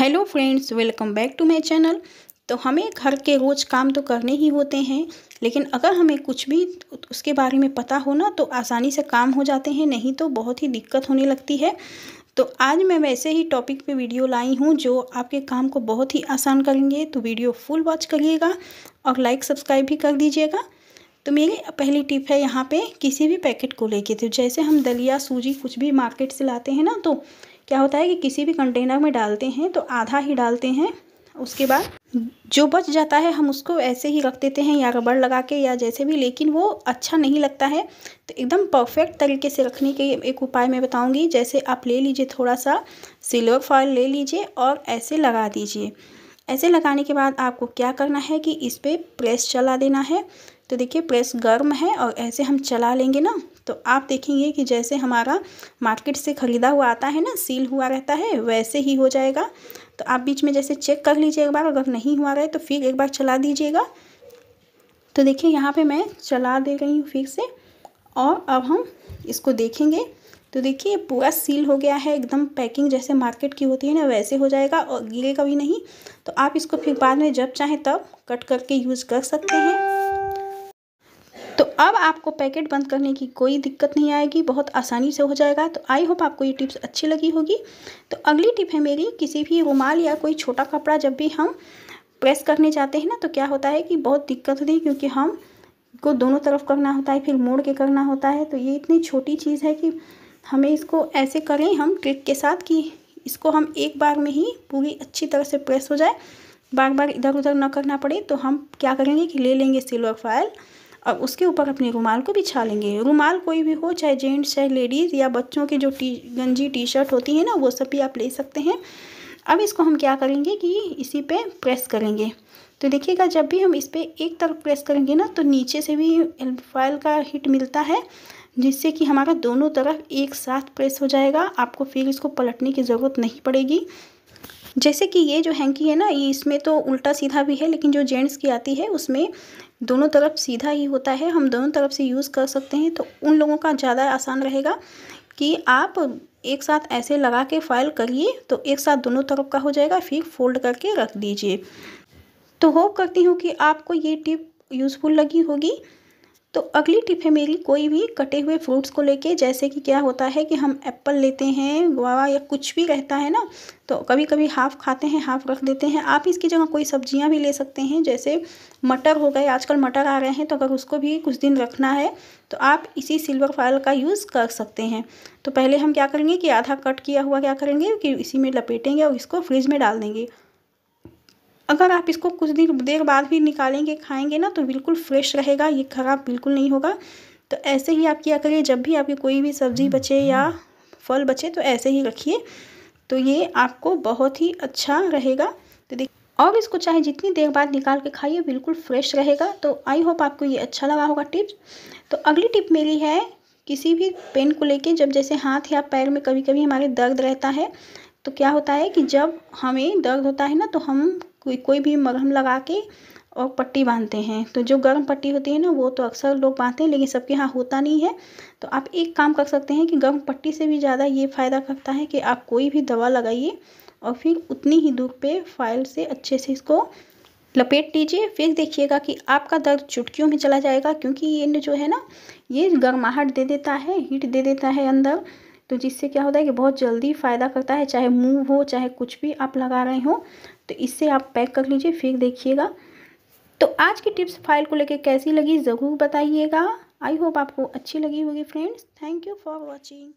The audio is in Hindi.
hello friends welcome back to my channel तो हमें घर के रोज़ काम तो करने ही होते हैं लेकिन अगर हमें कुछ भी उसके बारे में पता हो ना तो आसानी से काम हो जाते हैं नहीं तो बहुत ही दिक्कत होने लगती है तो आज मैं वैसे ही टॉपिक पे वीडियो लाई हूँ जो आपके काम को बहुत ही आसान करेंगे तो वीडियो फुल वॉच करिएगा और लाइक सब्सक्राइब भी कर दीजिएगा तो मेरी पहली टिप है यहाँ पे किसी भी पैकेट को लेके तो जैसे हम दलिया सूजी कुछ भी मार्केट से लाते हैं ना तो क्या होता है कि किसी भी कंटेनर में डालते हैं तो आधा ही डालते हैं उसके बाद जो बच जाता है हम उसको ऐसे ही रख देते हैं या रबड़ लगा के या जैसे भी लेकिन वो अच्छा नहीं लगता है तो एकदम परफेक्ट तरीके से रखने के एक उपाय मैं बताऊंगी जैसे आप ले लीजिए थोड़ा सा सिल्वर फॉल ले लीजिए और ऐसे लगा दीजिए ऐसे लगाने के बाद आपको क्या करना है कि इस पर प्रेस चला देना है तो देखिए प्रेस गर्म है और ऐसे हम चला लेंगे ना तो आप देखेंगे कि जैसे हमारा मार्केट से ख़रीदा हुआ आता है ना सील हुआ रहता है वैसे ही हो जाएगा तो आप बीच में जैसे चेक कर लीजिए एक बार अगर नहीं हुआ रहे तो फिर एक बार चला दीजिएगा तो देखिए यहाँ पे मैं चला दे रही हूँ फिर से और अब हम इसको देखेंगे तो देखिए पूरा सील हो गया है एकदम पैकिंग जैसे मार्केट की होती है ना वैसे हो जाएगा और गिरेगा भी नहीं तो आप इसको फिर बाद में जब चाहें तब कट करके यूज़ कर सकते हैं तो अब आपको पैकेट बंद करने की कोई दिक्कत नहीं आएगी बहुत आसानी से हो जाएगा तो आई होप आपको ये टिप्स अच्छी लगी होगी तो अगली टिप है मेरी किसी भी रुमाल या कोई छोटा कपड़ा जब भी हम प्रेस करने जाते हैं ना तो क्या होता है कि बहुत दिक्कत होती है क्योंकि हम को दोनों तरफ करना होता है फिर मोड़ के करना होता है तो ये इतनी छोटी चीज़ है कि हमें इसको ऐसे करें हम ट्रिक के साथ कि इसको हम एक बार में ही पूरी अच्छी तरह से प्रेस हो जाए बार बार इधर उधर ना करना पड़े तो हम क्या करेंगे कि ले लेंगे सिल्वर फाइल और उसके ऊपर अपने रुमाल को बिछा लेंगे रुमाल कोई भी हो चाहे जेंट्स चाहे लेडीज़ या बच्चों की जो टी गंजी टी शर्ट होती है ना वो सब भी आप ले सकते हैं अब इसको हम क्या करेंगे कि इसी पे प्रेस करेंगे तो देखिएगा जब भी हम इस पर एक तरफ प्रेस करेंगे ना तो नीचे से भी फाइल का हिट मिलता है जिससे कि हमारा दोनों तरफ एक साथ प्रेस हो जाएगा आपको फिर इसको पलटने की ज़रूरत नहीं पड़ेगी जैसे कि ये जो हैंकी है ना ये इसमें तो उल्टा सीधा भी है लेकिन जो जेंट्स की आती है उसमें दोनों तरफ सीधा ही होता है हम दोनों तरफ से यूज़ कर सकते हैं तो उन लोगों का ज़्यादा आसान रहेगा कि आप एक साथ ऐसे लगा के फाइल करिए तो एक साथ दोनों तरफ का हो जाएगा फिर फोल्ड करके रख दीजिए तो होप करती हूँ कि आपको ये टिप यूज़फुल लगी होगी तो अगली टिप है मेरी कोई भी कटे हुए फ्रूट्स को लेके जैसे कि क्या होता है कि हम एप्पल लेते हैं गुआवा या कुछ भी रहता है ना तो कभी कभी हाफ़ खाते हैं हाफ़ रख देते हैं आप इसकी जगह कोई सब्जियां भी ले सकते हैं जैसे मटर हो गए आजकल मटर आ रहे हैं तो अगर उसको भी कुछ दिन रखना है तो आप इसी सिल्वर फाइल का यूज़ कर सकते हैं तो पहले हम क्या करेंगे कि आधा कट किया हुआ क्या करेंगे कि इसी में लपेटेंगे और इसको फ्रिज में डाल देंगे अगर आप इसको कुछ दिन देर बाद भी निकालेंगे खाएंगे ना तो बिल्कुल फ्रेश रहेगा ये ख़राब बिल्कुल नहीं होगा तो ऐसे ही आप क्या करिए जब भी आपकी कोई भी सब्ज़ी बचे या फल बचे तो ऐसे ही रखिए तो ये आपको बहुत ही अच्छा रहेगा तो देखिए और इसको चाहे जितनी देर बाद निकाल के खाइए बिल्कुल फ्रेश रहेगा तो आई होप आपको ये अच्छा लगा होगा टिप्स तो अगली टिप मेरी है किसी भी पेन को लेके जब जैसे हाथ या पैर में कभी कभी हमारे दर्द रहता है तो क्या होता है कि जब हमें दर्द होता है ना तो हम कोई कोई भी मरहम लगा के और पट्टी बांधते हैं तो जो गर्म पट्टी होती है ना वो तो अक्सर लोग बांधते हैं लेकिन सबके यहाँ होता नहीं है तो आप एक काम कर सकते हैं कि गर्म पट्टी से भी ज़्यादा ये फ़ायदा करता है कि आप कोई भी दवा लगाइए और फिर उतनी ही दूर पे फाइल से अच्छे से इसको लपेट लीजिए फिर देखिएगा कि आपका दर्द चुटकियों में चला जाएगा क्योंकि ये जो है ना ये गर्माहट दे देता है हीट दे देता है अंदर तो जिससे क्या होता है कि बहुत जल्दी फ़ायदा करता है चाहे मूव हो चाहे कुछ भी आप लगा रहे हो तो इससे आप पैक कर लीजिए फिर देखिएगा तो आज की टिप्स फाइल को लेकर कैसी लगी ज़रूर बताइएगा आई होप आपको अच्छी लगी होगी friends thank you for watching